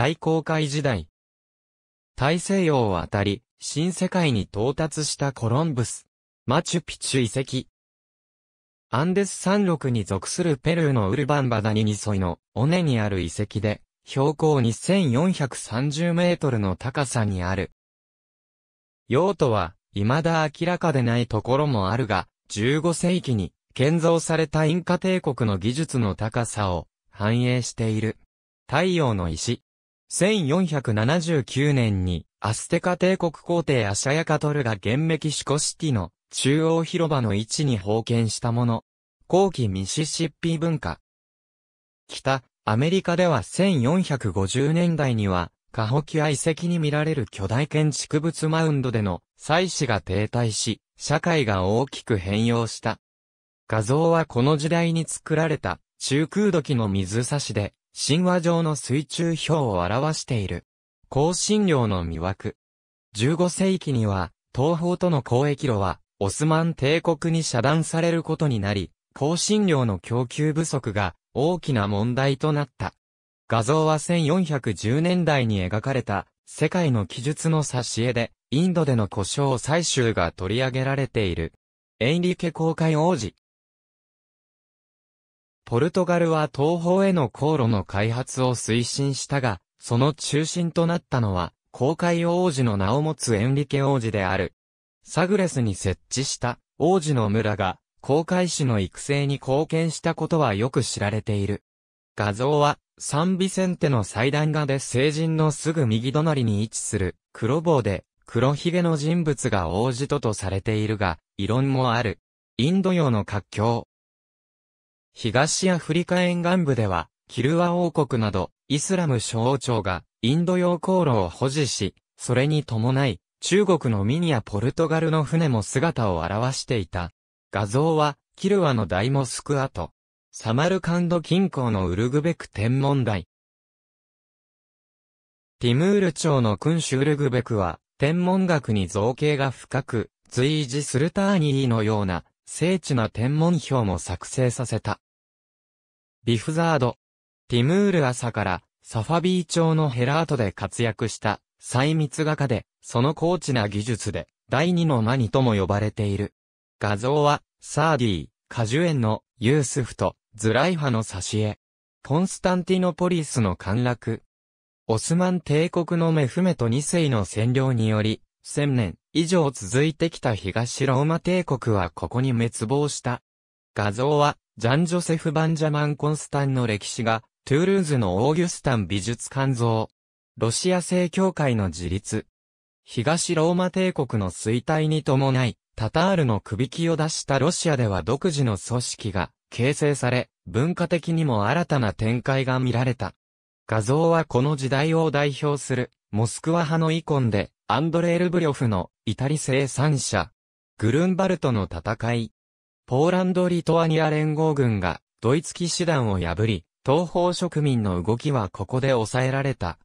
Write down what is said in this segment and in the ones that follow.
大航海時代。大西洋を渡り、新世界に到達したコロンブス。マチュピチュ遺跡。アンデス山麓に属するペルーのウルバンバダニニソイの尾根にある遺跡で、標高2430メートルの高さにある。用途は、未だ明らかでないところもあるが、15世紀に建造されたインカ帝国の技術の高さを反映している。太陽の石。1479年に、アステカ帝国皇帝アシャヤカトルが現メシコシティの中央広場の位置に封建したもの。後期ミシシッピ文化。北、アメリカでは1450年代には、カホキア遺跡に見られる巨大建築物マウンドでの祭祀が停滞し、社会が大きく変容した。画像はこの時代に作られた中空土器の水差しで、神話上の水中表を表している。香辛料の魅惑。15世紀には、東方との交易路は、オスマン帝国に遮断されることになり、香辛料の供給不足が大きな問題となった。画像は1410年代に描かれた世界の記述の挿絵で、インドでの故障採集が取り上げられている。エンリケ公開王子。ポルトガルは東方への航路の開発を推進したが、その中心となったのは、航海王子の名を持つエンリケ王子である。サグレスに設置した王子の村が、航海士の育成に貢献したことはよく知られている。画像は、サンビセンテの祭壇画で成人のすぐ右隣に位置する黒棒で黒ひげの人物が王子ととされているが、異論もある。インド洋の活況、東アフリカ沿岸部では、キルア王国など、イスラム諸王朝が、インド洋航路を保持し、それに伴い、中国のミニやポルトガルの船も姿を現していた。画像は、キルアの大モスク跡。サマルカンド近郊のウルグベク天文台。ティムール朝の君主ウルグベクは、天文学に造形が深く、随時スルターニーのような、精緻な天文表も作成させた。ビフザード。ティムール朝からサファビー朝のヘラートで活躍した細密画家で、その高知な技術で第二のマニとも呼ばれている。画像はサーディー、果樹園のユースフとズライファの挿絵。コンスタンティノポリスの陥落。オスマン帝国のメフメト2世の占領により、1000年以上続いてきた東ローマ帝国はここに滅亡した。画像は、ジャン・ジョセフ・バンジャマン・コンスタンの歴史が、トゥールーズのオーギュスタン美術館像。ロシア正教会の自立。東ローマ帝国の衰退に伴い、タタールのびきを出したロシアでは独自の組織が形成され、文化的にも新たな展開が見られた。画像はこの時代を代表する、モスクワ派のイコンで、アンドレールブリョフのイタリ生産者、グルンバルトの戦い、ポーランド・リトアニア連合軍がドイツ騎士団を破り、東方植民の動きはここで抑えられた。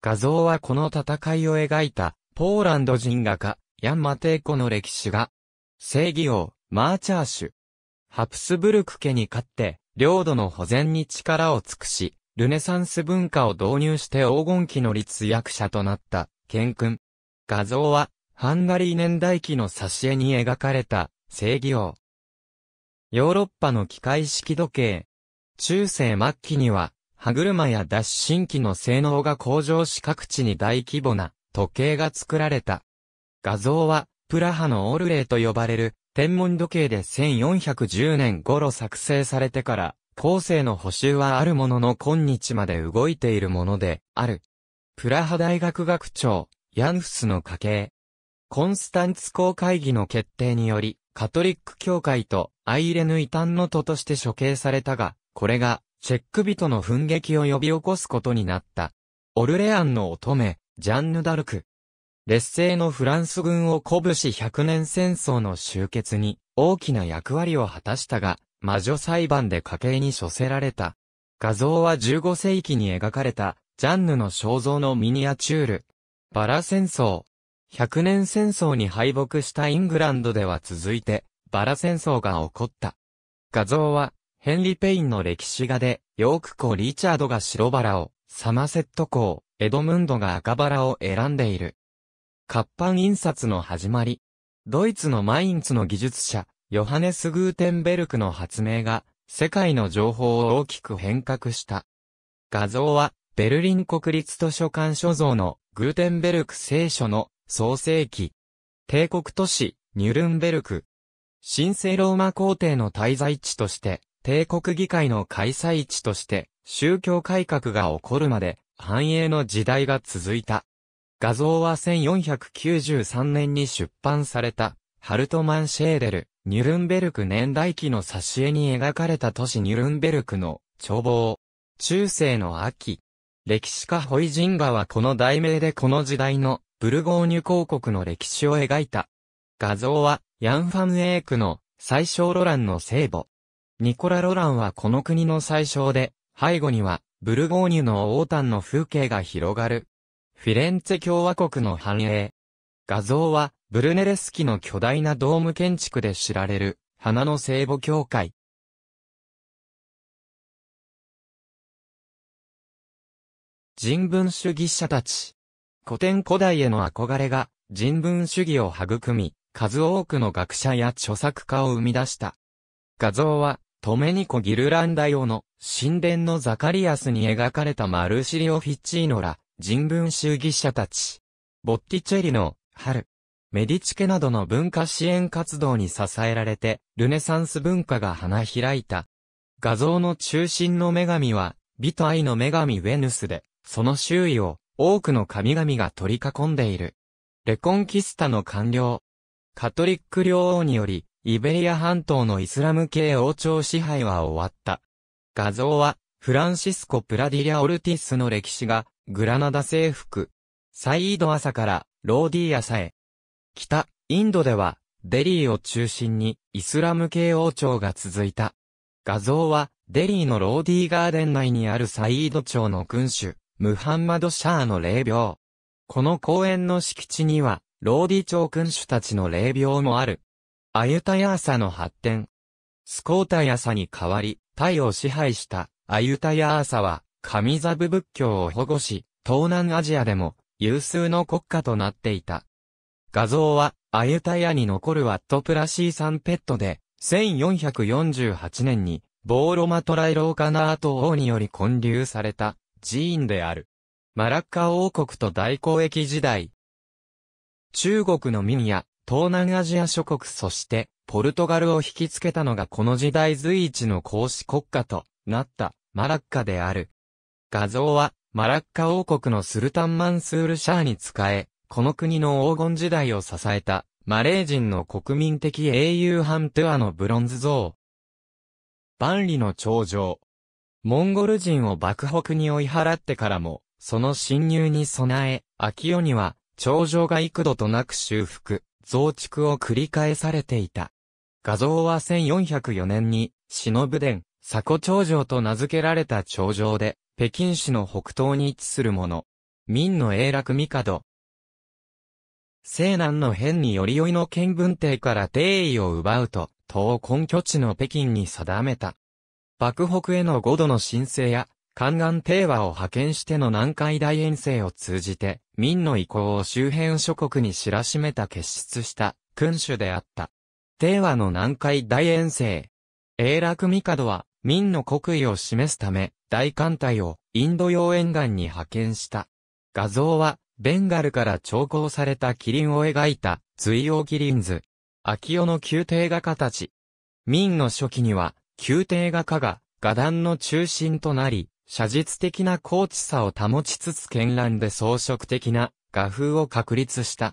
画像はこの戦いを描いたポーランド人画家、ヤン・マテイコの歴史が、正義王、マーチャーシュ。ハプスブルク家に勝って、領土の保全に力を尽くし、ルネサンス文化を導入して黄金期の立役者となった、ケン君。画像は、ハンガリー年代記の挿絵に描かれた、正義王。ヨーロッパの機械式時計。中世末期には、歯車や脱進機の性能が向上し各地に大規模な時計が作られた。画像は、プラハのオルレーと呼ばれる天文時計で1410年頃作成されてから、後世の補修はあるものの今日まで動いているものである。プラハ大学学長、ヤンフスの家系。コンスタンツ公会議の決定により、カトリック教会とアイレヌ異端の徒として処刑されたが、これが、チェック人の奮撃を呼び起こすことになった。オルレアンの乙女、ジャンヌ・ダルク。劣勢のフランス軍を鼓舞し100年戦争の終結に大きな役割を果たしたが、魔女裁判で家計に処せられた。画像は15世紀に描かれた、ジャンヌの肖像のミニアチュール。バラ戦争。100年戦争に敗北したイングランドでは続いて、バラ戦争が起こった。画像は、ヘンリ・ペインの歴史画で、ヨーク公リチャードが白バラを、サマセット公、エドムンドが赤バラを選んでいる。活版印刷の始まり。ドイツのマインツの技術者、ヨハネス・グーテンベルクの発明が、世界の情報を大きく変革した。画像は、ベルリン国立図書館所蔵のグーテンベルク聖書の創世記。帝国都市、ニュルンベルク、神聖ローマ皇帝の滞在地として、帝国議会の開催地として、宗教改革が起こるまで、繁栄の時代が続いた。画像は1493年に出版された、ハルトマン・シェーデル、ニュルンベルク年代記の挿絵に描かれた都市ニュルンベルクの眺望。中世の秋。歴史家ホイジンガはこの題名でこの時代のブルゴーニュ公国の歴史を描いた。画像は、ヤン・ファン・エークの、最小ロランの聖母。ニコラ・ロランはこの国の最小で、背後には、ブルゴーニュのオータンの風景が広がる。フィレンツェ共和国の繁栄。画像は、ブルネレスキの巨大なドーム建築で知られる、花の聖母教会。人文主義者たち。古典古代への憧れが人文主義を育み、数多くの学者や著作家を生み出した。画像は、トメニコ・ギルランダ用の神殿のザカリアスに描かれたマルシリオ・フィッチーノら人文主義者たち。ボッティチェリの春、メディチ家などの文化支援活動に支えられて、ルネサンス文化が花開いた。画像の中心の女神は、美と愛の女神ウェヌスで、その周囲を多くの神々が取り囲んでいる。レコンキスタの官僚、カトリック領王により、イベリア半島のイスラム系王朝支配は終わった。画像は、フランシスコ・プラディリア・オルティスの歴史が、グラナダ征服。サイード朝から、ローディー朝へ。北、インドでは、デリーを中心に、イスラム系王朝が続いた。画像は、デリーのローディーガーデン内にあるサイード朝の君主、ムハンマド・シャーの霊廟。この公園の敷地には、ローディ朝君主たちの霊廟もある。アユタヤーサの発展。スコータヤサに代わり、タイを支配したアユタヤーサは、神ザブ仏教を保護し、東南アジアでも有数の国家となっていた。画像は、アユタヤに残るワットプラシーサンペットで、1448年に、ボーロマトライローカナート王により建立された寺院である。マラッカ王国と大交易時代、中国の民や東南アジア諸国そしてポルトガルを引きつけたのがこの時代随一の公子国家となったマラッカである。画像はマラッカ王国のスルタンマンスールシャーに仕え、この国の黄金時代を支えたマレー人の国民的英雄ハントゥアのブロンズ像。万里の長城。モンゴル人を幕北に追い払ってからも、その侵入に備え、秋代には頂上が幾度となく修復、増築を繰り返されていた。画像は1404年に、忍殿、佐古頂上と名付けられた頂上で、北京市の北東に位置するもの。明の永楽帝。西南の変によりよいの見聞帝から帝位を奪うと、東根拠地の北京に定めた。幕北への五度の申請や、観岸帝和を派遣しての南海大遠征を通じて、民の意向を周辺諸国に知らしめた結出した君主であった。帝和の南海大遠征。永楽帝は、民の国威を示すため、大艦隊をインド洋沿岸に派遣した。画像は、ベンガルから調光されたキリンを描いた、随王キリン図。秋代の宮廷画家たち。明の初期には、宮廷画家が、画壇の中心となり、写実的な高知さを保ちつつ絢爛で装飾的な画風を確立した。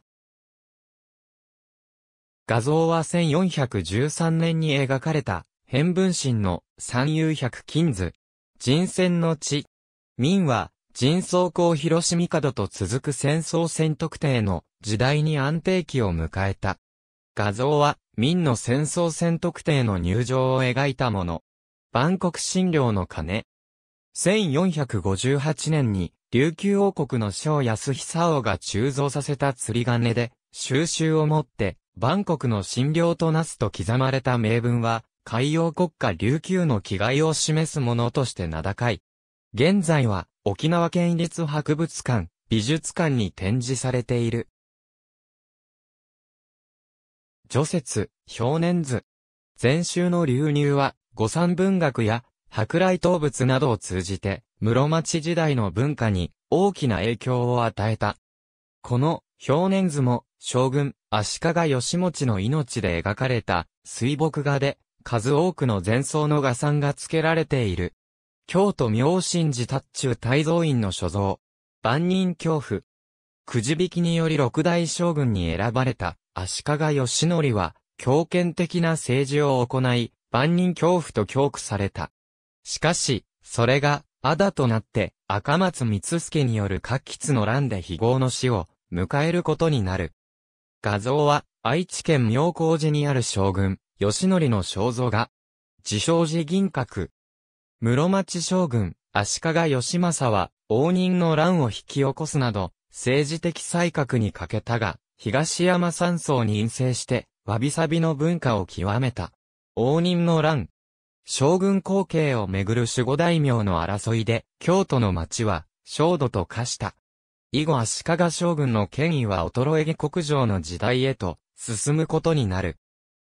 画像は1413年に描かれた、変分心の三遊百金図。人戦の地。民は、人相公広島門と続く戦争戦特定の時代に安定期を迎えた。画像は、民の戦争戦特定の入場を描いたもの。万国診療の鐘。1458年に、琉球王国の小安久王が鋳造させた釣り鐘で、収集をもって、万国の診療となすと刻まれた名文は、海洋国家琉球の気概を示すものとして名高い。現在は、沖縄県立博物館、美術館に展示されている。除雪、表年図。前週の流入は、五三文学や舶来動物などを通じて、室町時代の文化に大きな影響を与えた。この表年図も将軍足利義持の命で描かれた水墨画で数多くの前奏の画賛が付けられている。京都明神寺達中大蔵院の所蔵。万人恐怖。くじ引きにより六大将軍に選ばれた足利義則は強権的な政治を行い、万人恐怖と恐怖された。しかし、それが、あだとなって、赤松光助による各筆の乱で非合の死を、迎えることになる。画像は、愛知県妙高寺にある将軍、吉則の肖像画。自称寺銀閣。室町将軍、足利義政は、応仁の乱を引き起こすなど、政治的才覚に欠けたが、東山山荘に陰性して、わびさびの文化を極めた。応仁の乱、将軍後継をめぐる守護大名の争いで、京都の町は、焦土と化した。以後足利将軍の権威は衰え国上の時代へと、進むことになる。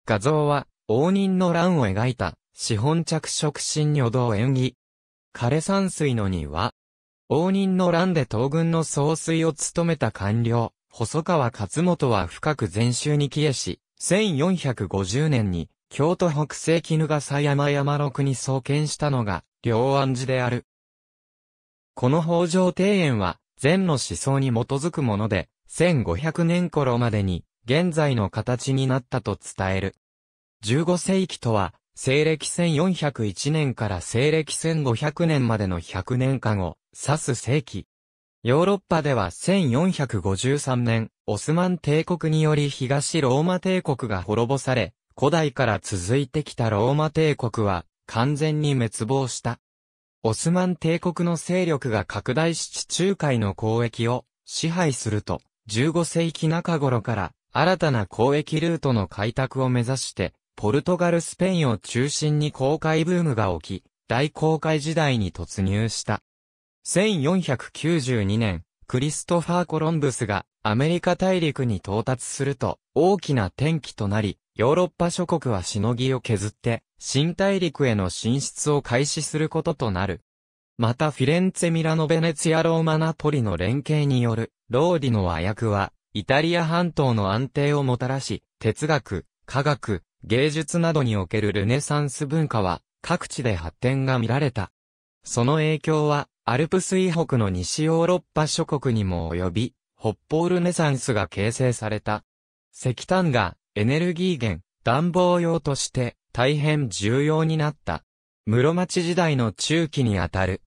画像は、応仁の乱を描いた、資本着色新女道演技。枯山水の2は、応仁の乱で東軍の総帥を務めた官僚、細川勝元は深く禅宗に帰えし、1450年に京都北西絹笠山山のに創建したのが、両安寺である。この北条庭園は、禅の思想に基づくもので、1500年頃までに、現在の形になったと伝える。15世紀とは、西暦1401年から西暦1500年までの100年間を指す世紀。ヨーロッパでは1453年、オスマン帝国により東ローマ帝国が滅ぼされ、古代から続いてきたローマ帝国は完全に滅亡した。オスマン帝国の勢力が拡大し地中海の交易を支配すると、15世紀中頃から新たな交易ルートの開拓を目指して、ポルトガルスペインを中心に航海ブームが起き、大航海時代に突入した。1492年、クリストファー・コロンブスがアメリカ大陸に到達すると大きな転機となり、ヨーロッパ諸国はしのぎを削って、新大陸への進出を開始することとなる。またフィレンツェ・ミラノ・ベネツィア・ローマ・ナポリの連携による、ローディの和訳は、イタリア半島の安定をもたらし、哲学、科学、芸術などにおけるルネサンス文化は、各地で発展が見られた。その影響は、アルプス以北の西ヨーロッパ諸国にも及び、北方ルネサンスが形成された。石炭がエネルギー源、暖房用として大変重要になった。室町時代の中期にあたる。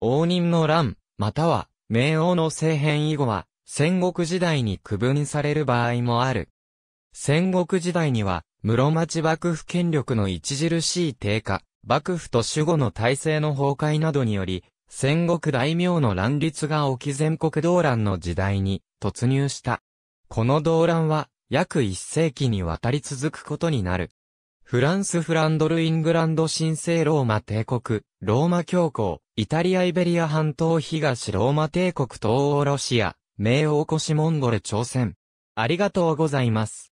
応仁の乱、または、明王の政変以後は、戦国時代に区分される場合もある。戦国時代には、室町幕府権力の著しい低下、幕府と守護の体制の崩壊などにより、戦国大名の乱立が起き全国動乱の時代に突入した。この動乱は、約一世紀にわたり続くことになる。フランス・フランドル・イングランド神聖ローマ帝国、ローマ教皇、イタリア・イベリア半島東ローマ帝国東欧ロシア、名王越モンゴル朝鮮。ありがとうございます。